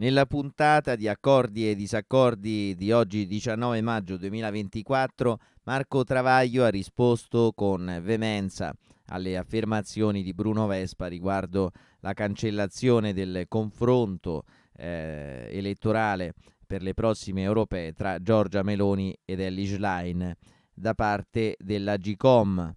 Nella puntata di Accordi e Disaccordi di oggi 19 maggio 2024 Marco Travaglio ha risposto con veemenza alle affermazioni di Bruno Vespa riguardo la cancellazione del confronto eh, elettorale per le prossime europee tra Giorgia Meloni ed Ellie Schlein da parte della GCOM.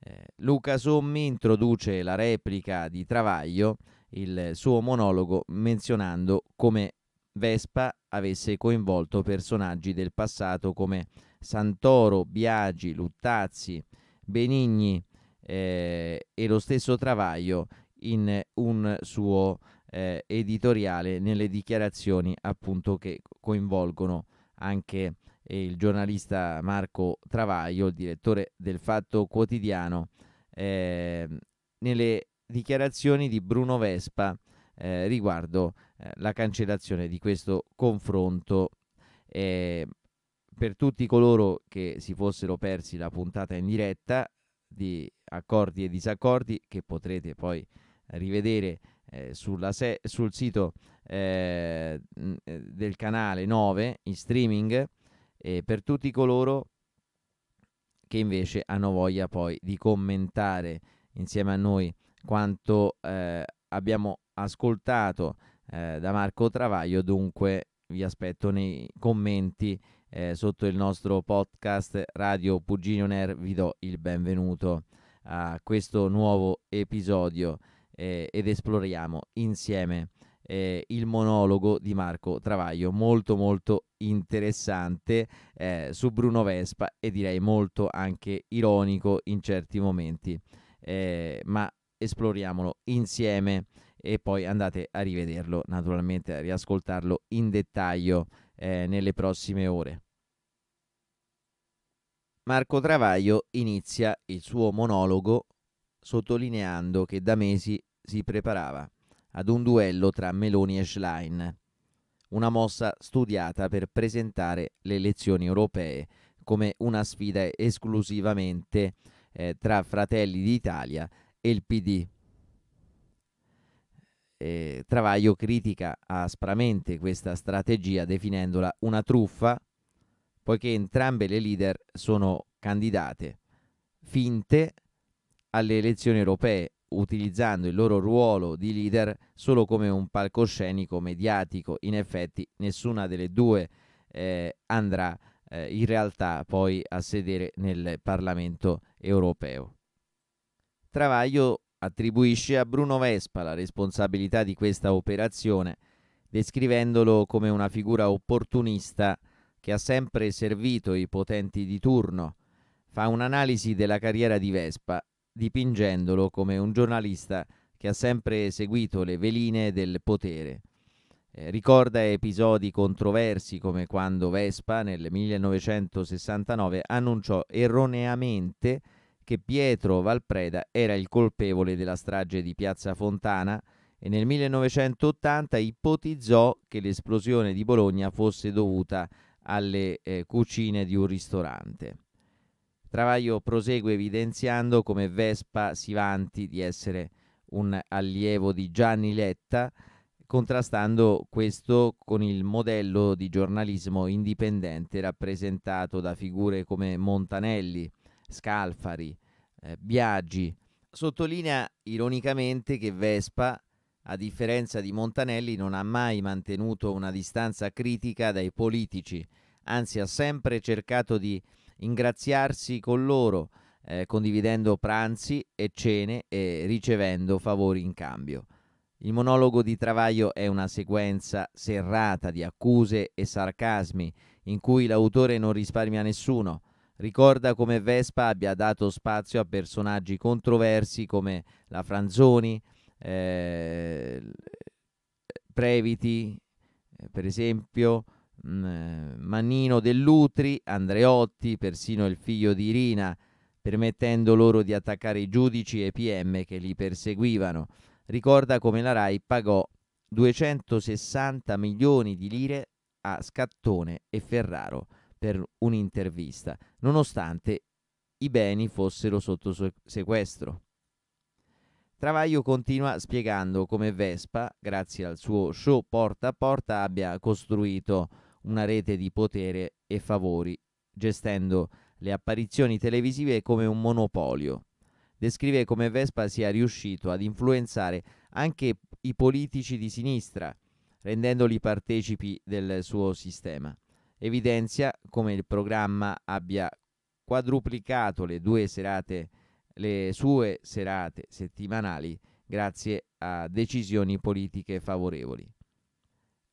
Eh, Luca Sommi introduce la replica di Travaglio il suo monologo menzionando come Vespa avesse coinvolto personaggi del passato come Santoro, Biagi, Luttazzi, Benigni eh, e lo stesso Travaglio in un suo eh, editoriale nelle dichiarazioni appunto che coinvolgono anche eh, il giornalista Marco Travaglio, il direttore del Fatto Quotidiano, eh, nelle dichiarazioni di Bruno Vespa eh, riguardo eh, la cancellazione di questo confronto. Eh, per tutti coloro che si fossero persi la puntata in diretta di accordi e disaccordi, che potrete poi rivedere eh, se- sul sito eh, eh, del canale 9 in streaming, e per tutti coloro che invece hanno voglia poi di commentare insieme a noi quanto eh, abbiamo ascoltato eh, da Marco Travaglio, dunque vi aspetto nei commenti eh, sotto il nostro podcast Radio Puginio Ner, vi do il benvenuto a questo nuovo episodio eh, ed esploriamo insieme eh, il monologo di Marco Travaglio, molto molto interessante eh, su Bruno Vespa e direi molto anche ironico in certi momenti, eh, ma esploriamolo insieme e poi andate a rivederlo, naturalmente a riascoltarlo in dettaglio eh, nelle prossime ore. Marco Travaglio inizia il suo monologo sottolineando che da mesi si preparava ad un duello tra Meloni e Schlein, una mossa studiata per presentare le elezioni europee come una sfida esclusivamente eh, tra fratelli d'Italia e il PD. Eh, Travaglio critica aspramente questa strategia definendola una truffa poiché entrambe le leader sono candidate finte alle elezioni europee utilizzando il loro ruolo di leader solo come un palcoscenico mediatico. In effetti nessuna delle due eh, andrà eh, in realtà poi a sedere nel Parlamento europeo. Travaglio attribuisce a Bruno Vespa la responsabilità di questa operazione, descrivendolo come una figura opportunista che ha sempre servito i potenti di turno. Fa un'analisi della carriera di Vespa, dipingendolo come un giornalista che ha sempre seguito le veline del potere. Eh, ricorda episodi controversi come quando Vespa nel 1969 annunciò erroneamente che Pietro Valpreda era il colpevole della strage di Piazza Fontana e nel 1980 ipotizzò che l'esplosione di Bologna fosse dovuta alle eh, cucine di un ristorante. Travaglio prosegue evidenziando come Vespa si vanti di essere un allievo di Gianni Letta, contrastando questo con il modello di giornalismo indipendente rappresentato da figure come Montanelli, Scalfari, eh, Biaggi. Sottolinea ironicamente che Vespa, a differenza di Montanelli, non ha mai mantenuto una distanza critica dai politici, anzi ha sempre cercato di ingraziarsi con loro, eh, condividendo pranzi e cene e ricevendo favori in cambio. Il monologo di Travaglio è una sequenza serrata di accuse e sarcasmi in cui l'autore non risparmia nessuno. Ricorda come Vespa abbia dato spazio a personaggi controversi come la Franzoni, eh, Previti, eh, per esempio, mh, mm, Mannino Dell'Utri, Andreotti, persino il figlio di Irina, permettendo loro di attaccare i giudici e PM che li perseguivano. Ricorda come la RAI pagò 260 milioni di lire a Scattone e Ferraro per un'intervista, nonostante i beni fossero sotto sequestro. Travaglio continua spiegando come Vespa, grazie al suo show porta a porta, abbia costruito una rete di potere e favori, gestendo le apparizioni televisive come un monopolio. Descrive come Vespa sia riuscito ad influenzare anche i politici di sinistra, rendendoli partecipi del suo sistema evidenzia come il programma abbia quadruplicato le, serate, le sue serate settimanali grazie a decisioni politiche favorevoli.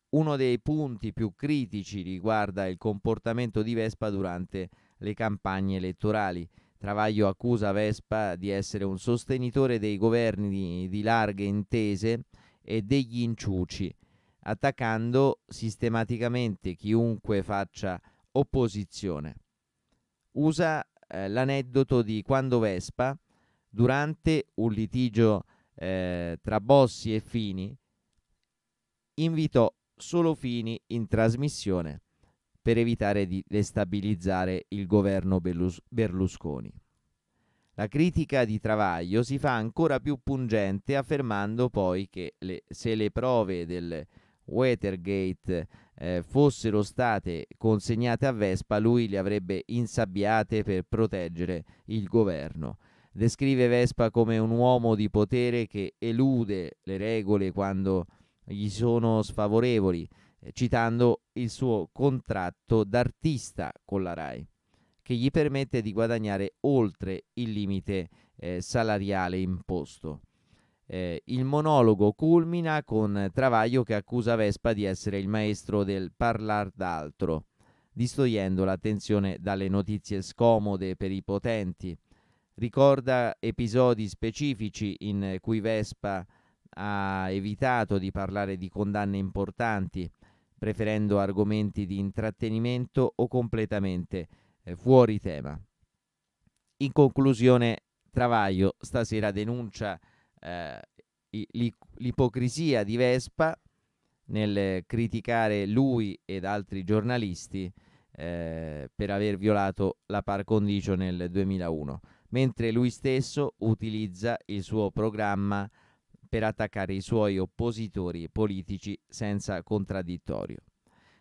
Uno dei punti più critici riguarda il comportamento di Vespa durante le campagne elettorali. Travaglio accusa Vespa di essere un sostenitore dei governi di larghe intese e degli inciuci, attaccando sistematicamente chiunque faccia opposizione. Usa eh, l'aneddoto di quando Vespa, durante un litigio eh, tra Bossi e Fini, invitò solo Fini in trasmissione per evitare di destabilizzare il governo Berlusconi. La critica di Travaglio si fa ancora più pungente affermando poi che le, se le prove del Watergate eh, fossero state consegnate a Vespa, lui le avrebbe insabbiate per proteggere il governo. Descrive Vespa come un uomo di potere che elude le regole quando gli sono sfavorevoli, eh, citando il suo contratto d'artista con la RAI, che gli permette di guadagnare oltre il limite eh, salariale imposto. Eh, il monologo culmina con Travaglio che accusa Vespa di essere il maestro del parlar d'altro, distogliendo l'attenzione dalle notizie scomode per i potenti. Ricorda episodi specifici in cui Vespa ha evitato di parlare di condanne importanti, preferendo argomenti di intrattenimento o completamente eh, fuori tema. In conclusione, Travaglio stasera denuncia eh, l'ipocrisia di Vespa nel criticare lui ed altri giornalisti eh, per aver violato la par condicio nel 2001, mentre lui stesso utilizza il suo programma per attaccare i suoi oppositori politici senza contraddittorio.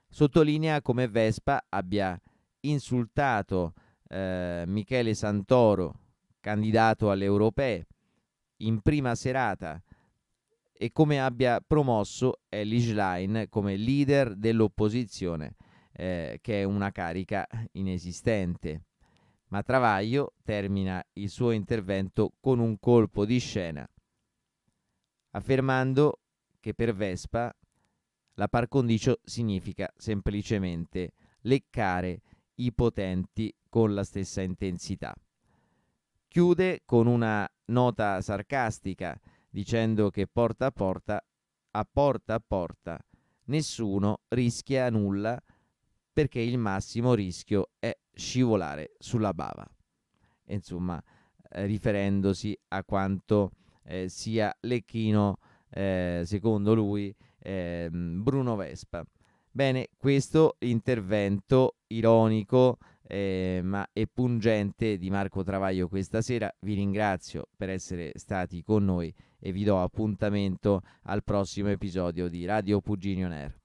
Sottolinea come Vespa abbia insultato eh, Michele Santoro, candidato alle europee, in prima serata e come abbia promosso Elish Line come leader dell'opposizione, eh, che è una carica inesistente. Ma Travaglio termina il suo intervento con un colpo di scena, affermando che per Vespa la par condicio significa semplicemente leccare i potenti con la stessa intensità. Chiude con una nota sarcastica dicendo che porta a porta, a porta a porta, nessuno rischia nulla perché il massimo rischio è scivolare sulla bava. Insomma, eh, riferendosi a quanto eh, sia Lecchino, eh, secondo lui, ehm, Bruno Vespa. Bene, questo intervento ironico eh, ma e pungente di Marco Travaglio questa sera. Vi ringrazio per essere stati con noi e vi do appuntamento al prossimo episodio di Radio Puginio Air.